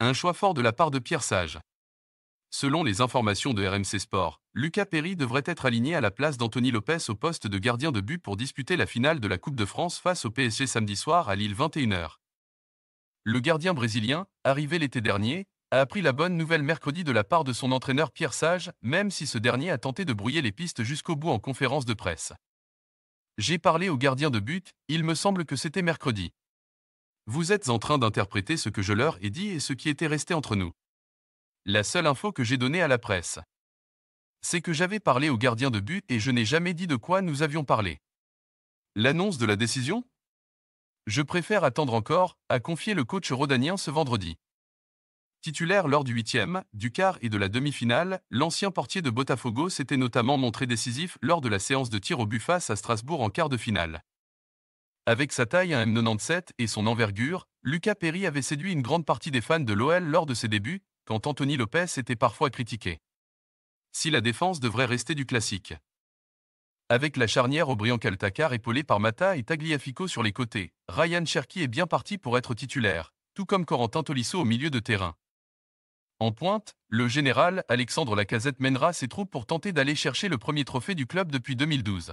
Un choix fort de la part de Pierre Sage. Selon les informations de RMC Sport, Lucas Perry devrait être aligné à la place d'Anthony Lopez au poste de gardien de but pour disputer la finale de la Coupe de France face au PSG samedi soir à Lille 21h. Le gardien brésilien, arrivé l'été dernier, a appris la bonne nouvelle mercredi de la part de son entraîneur Pierre Sage, même si ce dernier a tenté de brouiller les pistes jusqu'au bout en conférence de presse. J'ai parlé au gardien de but, il me semble que c'était mercredi. Vous êtes en train d'interpréter ce que je leur ai dit et ce qui était resté entre nous. La seule info que j'ai donnée à la presse, c'est que j'avais parlé au gardien de but et je n'ai jamais dit de quoi nous avions parlé. L'annonce de la décision Je préfère attendre encore, a confié le coach rodanien ce vendredi. Titulaire lors du huitième, du quart et de la demi-finale, l'ancien portier de Botafogo s'était notamment montré décisif lors de la séance de tir au but face à Strasbourg en quart de finale. Avec sa taille 1m97 et son envergure, Lucas Perry avait séduit une grande partie des fans de l'OL lors de ses débuts, quand Anthony Lopez était parfois critiqué. Si la défense devrait rester du classique. Avec la charnière Brian caltacar épaulée par Mata et Tagliafico sur les côtés, Ryan Cherky est bien parti pour être titulaire, tout comme Corentin Tolisso au milieu de terrain. En pointe, le général Alexandre Lacazette mènera ses troupes pour tenter d'aller chercher le premier trophée du club depuis 2012.